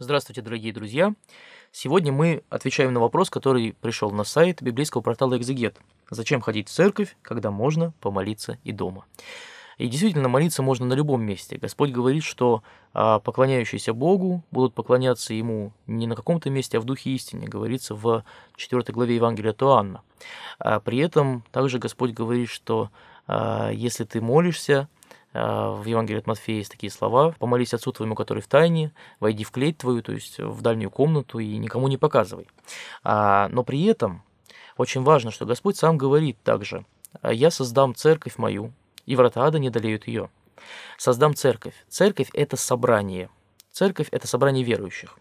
Здравствуйте, дорогие друзья! Сегодня мы отвечаем на вопрос, который пришел на сайт библейского портала «Экзегет». Зачем ходить в церковь, когда можно помолиться и дома? И действительно, молиться можно на любом месте. Господь говорит, что а, поклоняющиеся Богу будут поклоняться Ему не на каком-то месте, а в Духе истины, говорится в 4 главе Евангелия от Иоанна. А при этом также Господь говорит, что а, если ты молишься, а, в Евангелии от Матфея есть такие слова «Помолись отцу твоему, который в тайне, войди в клеть твою, то есть в дальнюю комнату и никому не показывай». А, но при этом очень важно, что Господь сам говорит также «А «Я создам церковь мою, и врата ада не долеют ее». Создам церковь. Церковь – это собрание. Церковь – это собрание верующих.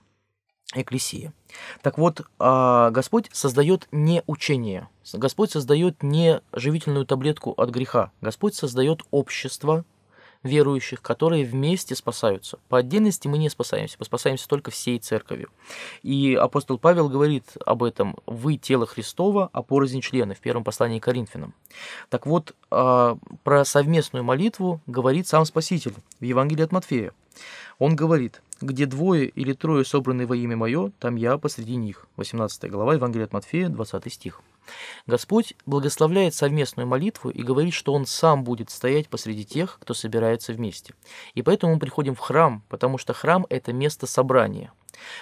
Экклесия. Так вот, Господь создает не учение, Господь создает не живительную таблетку от греха, Господь создает общество, верующих, которые вместе спасаются. По отдельности мы не спасаемся, мы спасаемся только всей церковью. И апостол Павел говорит об этом «Вы – тело Христова, а порознь члены» в первом послании к Коринфянам. Так вот, а, про совместную молитву говорит сам Спаситель в Евангелии от Матфея. Он говорит, где двое или трое собраны во имя мое, там я посреди них. 18 глава Евангелия от Матфея, 20 стих. Господь благословляет совместную молитву и говорит, что Он сам будет стоять посреди тех, кто собирается вместе. И поэтому мы приходим в храм, потому что храм – это место собрания.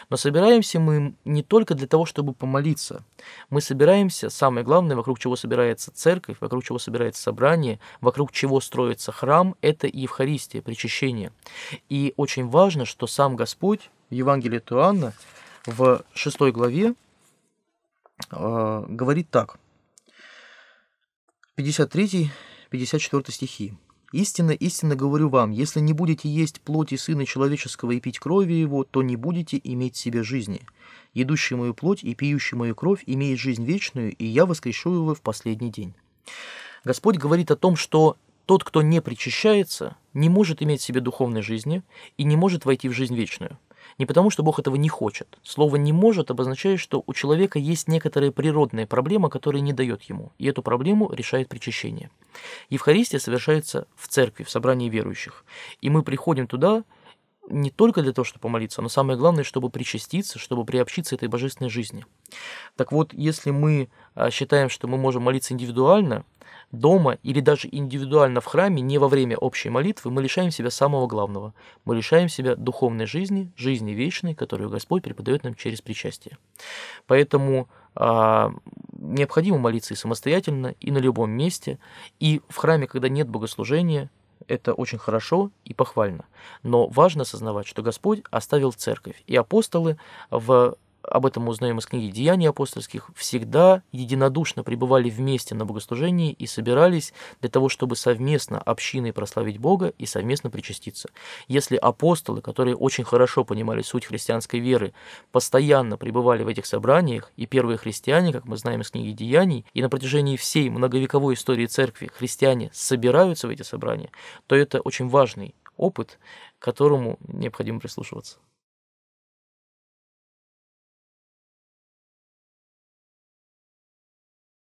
Но собираемся мы не только для того, чтобы помолиться. Мы собираемся, самое главное, вокруг чего собирается церковь, вокруг чего собирается собрание, вокруг чего строится храм, это Евхаристия, причащение. И очень важно, что сам Господь в Евангелии Туанна в 6 главе э, говорит так. 53-54 стихи. «Истинно, истинно говорю вам, если не будете есть плоти Сына Человеческого и пить крови Его, то не будете иметь себе жизни. Едущий мою плоть и пьющий мою кровь имеет жизнь вечную, и я воскрешу его в последний день». Господь говорит о том, что тот, кто не причащается, не может иметь в себе духовной жизни и не может войти в жизнь вечную. Не потому, что Бог этого не хочет. Слово «не может» обозначает, что у человека есть некоторые природные проблемы, которые не дает ему, и эту проблему решает причащение. Евхаристия совершается в церкви, в собрании верующих, и мы приходим туда, не только для того, чтобы помолиться, но самое главное, чтобы причаститься, чтобы приобщиться этой божественной жизни. Так вот, если мы а, считаем, что мы можем молиться индивидуально, дома или даже индивидуально в храме, не во время общей молитвы, мы лишаем себя самого главного. Мы лишаем себя духовной жизни, жизни вечной, которую Господь преподает нам через причастие. Поэтому а, необходимо молиться и самостоятельно, и на любом месте, и в храме, когда нет богослужения, это очень хорошо и похвально. Но важно осознавать, что Господь оставил церковь, и апостолы в об этом мы узнаем из книги «Деяний апостольских», всегда единодушно пребывали вместе на богослужении и собирались для того, чтобы совместно общиной прославить Бога и совместно причаститься. Если апостолы, которые очень хорошо понимали суть христианской веры, постоянно пребывали в этих собраниях, и первые христиане, как мы знаем из книги «Деяний», и на протяжении всей многовековой истории церкви христиане собираются в эти собрания, то это очень важный опыт, к которому необходимо прислушиваться.